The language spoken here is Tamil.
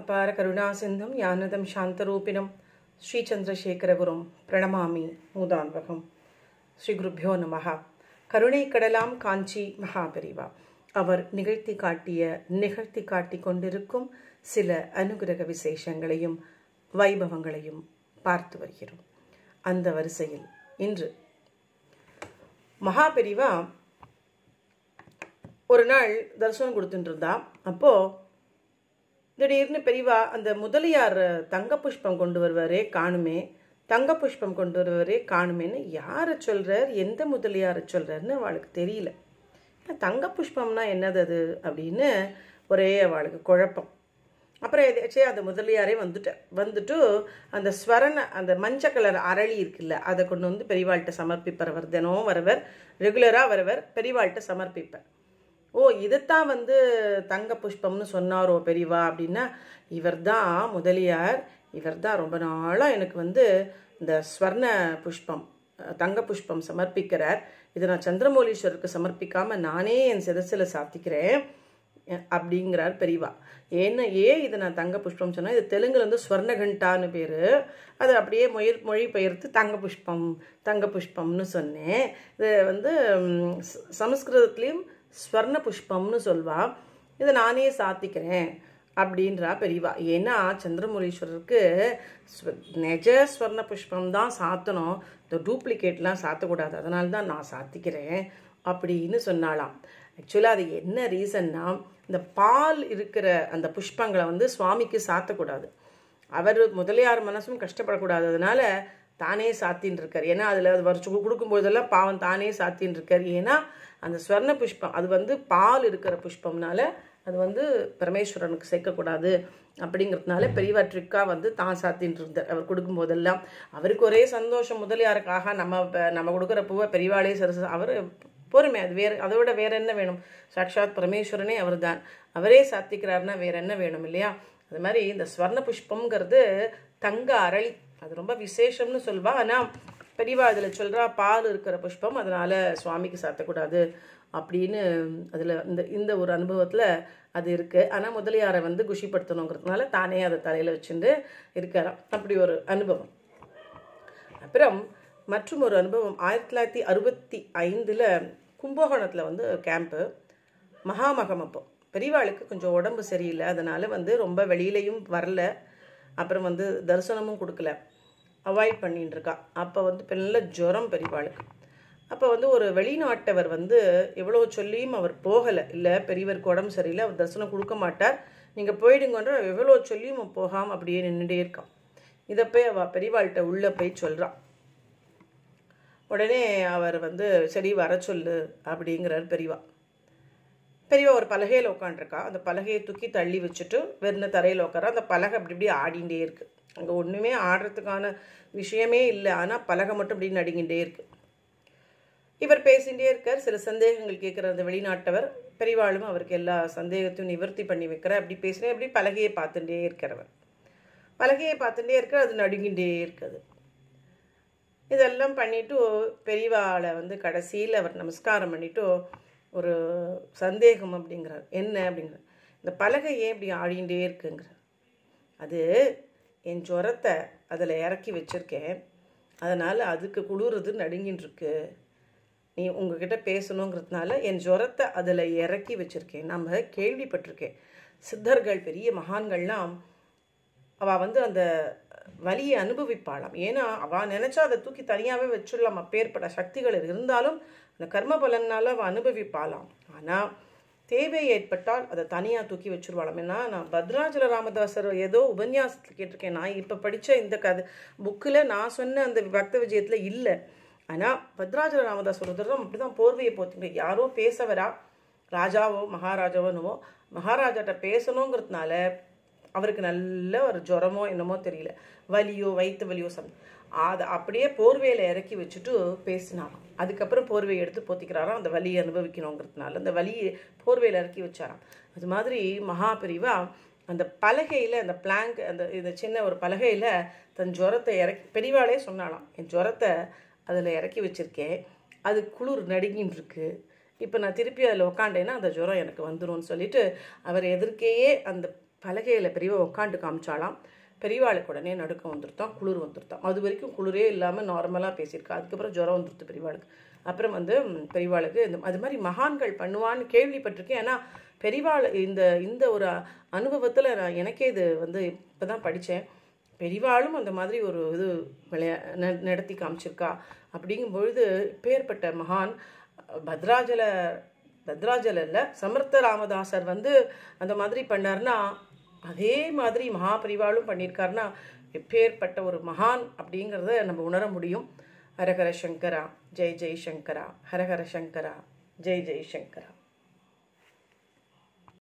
அபார கருணாசிந்தும் யானதம் சாந்தரூபிணம் ஸ்ரீ சந்திரசேகரகுரும் பிரணமாமி மூதான்வகம் ஸ்ரீ குருப்யோ நமகா கருணை கடலாம் காஞ்சி மகாபரிவா அவர் நிகழ்த்தி காட்டிய நிகழ்த்தி காட்டி கொண்டிருக்கும் சில அனுகிரக விசேஷங்களையும் வைபவங்களையும் பார்த்து வருகிறோம் அந்த வரிசையில் இன்று மகாபெரிவா ஒரு நாள் தரிசனம் கொடுத்துட்டு இருந்தா அப்போது திடீர்னு பெரியவா அந்த முதலியார் தங்க புஷ்பம் கொண்டு வருவாரே காணுமே தங்க புஷ்பம் கொண்டு வருவாரே காணுமேன்னு யாரை சொல்கிறார் எந்த முதலியாரை சொல்கிறார்னு அவளுக்கு தெரியல தங்க புஷ்பம்னா என்னது அது அப்படின்னு ஒரே அவளுக்கு குழப்பம் அப்புறம் எதாச்சும் அந்த முதலியாரே வந்துட்டேன் வந்துட்டு அந்த ஸ்வரனை அந்த மஞ்சள் கலர் அரளி இருக்குல்ல அதை கொண்டு வந்து பெரியவாள்கிட்ட சமர்ப்பிப்பவர் தினமும் வரவர் ரெகுலராக வரவர் பெரியவாள்கிட்ட சமர்ப்பிப்பேன் ஓ இதைத்தான் வந்து தங்க புஷ்பம்னு சொன்னாரோ பெரியவா அப்படின்னா இவர் தான் முதலியார் இவர் தான் ரொம்ப நாளாக எனக்கு வந்து இந்த ஸ்வர்ண புஷ்பம் தங்க புஷ்பம் சமர்ப்பிக்கிறார் இதை நான் சந்திரமௌலீஸ்வரருக்கு சமர்ப்பிக்காமல் நானே என் சிரசில் சாத்திக்கிறேன் அப்படிங்கிறார் பெரியவா ஏன்னா ஏன் இதை நான் தங்க புஷ்பம் சொன்னால் இது தெலுங்குல வந்து ஸ்வர்ணகண்டான்னு பேர் அது அப்படியே மொழி மொழி பெயர்த்து தங்க புஷ்பம் தங்க புஷ்பம்னு சொன்னேன் இது வந்து சமஸ்கிருதத்துலேயும் ஸ்வர்ண புஷ்பம்னு சொல்வா இதை நானே சாத்திக்கிறேன் அப்படின்றா பெரியவா ஏன்னா சந்திரமுரீஸ்வரருக்கு நெஜ ஸ்வர்ண புஷ்பம் தான் சாத்தணும் இந்த டூப்ளிகேட்லாம் சாத்தக்கூடாது அதனால தான் நான் சாத்திக்கிறேன் அப்படின்னு சொன்னாலாம் ஆக்சுவலாக அது என்ன ரீசன்னா இந்த பால் இருக்கிற அந்த புஷ்பங்களை வந்து சுவாமிக்கு சாத்தக்கூடாது அவர் முதலியார் மனசும் கஷ்டப்படக்கூடாது அதனால தானே சாத்தின்னு இருக்கார் ஏன்னா அதில் அது வருஷம் கொடுக்கும்போதெல்லாம் பாவம் தானே சாத்தின்னு இருக்கார் ஏன்னா அந்த ஸ்வர்ண புஷ்பம் அது வந்து பால் இருக்கிற புஷ்பம்னால அது வந்து பரமேஸ்வரனுக்கு சேர்க்கக்கூடாது அப்படிங்கிறதுனால பெரியவர் ட்ரிக்காக வந்து தான் சாத்தின்னு இருந்தார் அவர் கொடுக்கும்போதெல்லாம் அவருக்கு ஒரே சந்தோஷம் முதலியாருக்காக நம்ம நம்ம கொடுக்குற பூவை பெரியவாளே சரி அவர் பொறுமை அது வேறு அதை விட வேறு என்ன வேணும் சாட்சாத் பரமேஸ்வரனே அவர் தான் அவரே சாத்திக்கிறாருன்னா வேறு என்ன வேணும் இல்லையா அது மாதிரி இந்த ஸ்வர்ண புஷ்பங்கிறது தங்க அரளி அது ரொம்ப விசேஷம்னு சொல்வா ஆனால் பெரியவா அதில் சொல்கிறா பால் இருக்கிற புஷ்பம் அதனால் சுவாமிக்கு சாத்தக்கூடாது அப்படின்னு அதில் இந்த இந்த ஒரு அனுபவத்தில் அது இருக்குது ஆனால் முதலியாரை வந்து குஷிப்படுத்தணுங்கிறதுனால தானே அதை தலையில் வச்சுட்டு இருக்காராம் அப்படி ஒரு அனுபவம் அப்புறம் மற்றும் ஒரு அனுபவம் ஆயிரத்தி தொள்ளாயிரத்தி அறுபத்தி ஐந்தில் கும்பகோணத்தில் வந்து கேம்ப்பு மகாமகம் அப்போ பெரியவாளுக்கு கொஞ்சம் உடம்பு சரியில்லை அதனால் வந்து ரொம்ப வெளியிலையும் வரல அப்புறம் வந்து தரிசனமும் கொடுக்கல அவாய்ட் பண்ணிட்டு இருக்கா அப்போ வந்து நல்ல ஜுரம் பெரியவாளுக்கு அப்போ வந்து ஒரு வெளிநாட்டவர் வந்து எவ்வளோ சொல்லியும் அவர் போகலை இல்லை பெரியவருக்கு உடம்பு சரியில்லை அவர் தரிசனம் கொடுக்க மாட்டார் நீங்கள் போயிடுங்கன்ற எவ்வளோ சொல்லியும் போகாமல் அப்படியே நின்றுட்டே இருக்கான் இதை போய் அவ பெரியவாள்கிட்ட உள்ளே போய் சொல்கிறான் உடனே அவர் வந்து சரி வர சொல்லு அப்படிங்கிறார் பெரியவா பெரியவா ஒரு பலகையில் உட்காண்ட்ருக்கா அந்த பலகையை தூக்கி தள்ளி வச்சுட்டு வெறும் தரையில் உட்கார அந்த பலகை அப்படி இப்படி ஆடிகிட்டே இருக்குது அங்கே ஒன்றுமே ஆடுறதுக்கான விஷயமே இல்லை ஆனால் பலகை மட்டும் இப்படி நடுங்கிட்டே இருக்குது இவர் பேசிகிட்டே இருக்கார் சில சந்தேகங்கள் கேட்குற அந்த வெளிநாட்டவர் பெரிவாளும் அவருக்கு எல்லா சந்தேகத்தையும் நிவர்த்தி பண்ணி வைக்கிற அப்படி பேசுகிறேன் அப்படி பலகையை பார்த்துட்டே இருக்கிறவர் பலகையை பார்த்துட்டே இருக்க அது நடுங்கிட்டே இருக்குது இதெல்லாம் பண்ணிவிட்டு பெரியவாளை வந்து கடைசியில் அவர் நமஸ்காரம் பண்ணிவிட்டு ஒரு சந்தேகம் அப்படிங்கிறார் என்ன அப்படிங்கிறார் இந்த பலகை ஏன் இப்படி ஆழிகிட்டே இருக்குங்கிறார் அது என் ஜுரத்தை அதில் இறக்கி வச்சுருக்கேன் அதனால் அதுக்கு குளிர்றது நடுங்கின்னு இருக்கு நீ உங்ககிட்ட பேசணுங்கிறதுனால என் ஜுரத்தை அதில் இறக்கி வச்சுருக்கேன் நம்ம கேள்விப்பட்டிருக்கேன் சித்தர்கள் பெரிய மகான்கள்லாம் அவள் வந்து அந்த வலியை அனுபவிப்பாளாம் ஏன்னா அவள் நினச்சா அதை தூக்கி தனியாகவே வச்சுடலாம் அப்பேற்பட்ட சக்திகள் இருந்தாலும் அந்த கர்ம பலனால் அவள் அனுபவிப்பாளாம் ஆனால் தேவை ஏற்பட்டால் அதை தனியாக தூக்கி வச்சுருவாளாம் ஏன்னா நான் பத்ராஜல ராமதாசர் ஏதோ உபன்யாசத்தில் கேட்டிருக்கேன் நான் இப்போ படித்த இந்த கதை புக்கில் நான் சொன்ன அந்த பக்த விஜயத்தில் இல்லை ஆனால் பத்ராஜல ராமதாஸ் ஒரு தரம் அப்படி தான் போர்வையை போத்துங்க யாரோ பேசவரா ராஜாவோ மகாராஜாவோனுவோ மகாராஜாட்ட பேசணுங்கிறதுனால அவருக்கு நல்ல ஒரு ஜுரமோ என்னமோ தெரியல வலியோ வயிற்று வலியோ சம் அதை அப்படியே போர்வையில் இறக்கி வச்சுட்டு பேசினாராம் அதுக்கப்புறம் போர்வையை எடுத்து போத்திக்கிறாராம் அந்த வலியை அனுபவிக்கணுங்கிறதுனால அந்த வலியை போர்வையில் இறக்கி வச்சாராம் அது மாதிரி மகாபிரிவா அந்த பலகையில் அந்த பிளாங்க் அந்த இந்த சின்ன ஒரு பலகையில் தன் ஜுரத்தை இறக்கி பெரியவாளே சொன்னாலாம் என் ஜுரத்தை அதில் இறக்கி வச்சுருக்கேன் அது குளிர் நடுங்கின்னு இருக்கு இப்போ நான் திருப்பி அதில் உக்காண்டேன்னா அந்த ஜுரம் எனக்கு வந்துடும் சொல்லிட்டு அவர் எதிர்க்கேயே அந்த பலகையில் பெரியவா உட்காந்து காமிச்சாலாம் பெரியவாளுக்கு உடனே நடுக்கம் வந்துருத்தான் குளிர் வந்துருத்தான் அது வரைக்கும் குளிரே இல்லாமல் நார்மலாக பேசியிருக்கா அதுக்கப்புறம் ஜுரம் வந்துருத்து பெரியவாளுக்கு அப்புறம் வந்து பெரியவாளுக்கு இந்த அது மாதிரி மகான்கள் பண்ணுவான்னு கேள்விப்பட்டிருக்கேன் ஏன்னா பெரியவாள் இந்த இந்த ஒரு அனுபவத்தில் நான் எனக்கே இது வந்து இப்போ தான் படித்தேன் பெரிவாளும் அந்த மாதிரி ஒரு இது விளையா நடத்தி காமிச்சிருக்கா அப்படிங்கும்பொழுது பேர்பட்ட மகான் பத்ராஜல பத்ராஜல இல்லை சமர்த்த ராமதாசர் வந்து அந்த மாதிரி பண்ணார்னா அதே மாதிரி மகாபரிவாளும் பண்ணியிருக்காருன்னா எப்பேற்பட்ட ஒரு மகான் அப்படிங்கிறத நம்ம உணர முடியும் ஹரஹர சங்கரா ஜெய் ஜெய் சங்கரா ஹரஹர சங்கரா ஜெய் ஜெய் சங்கரா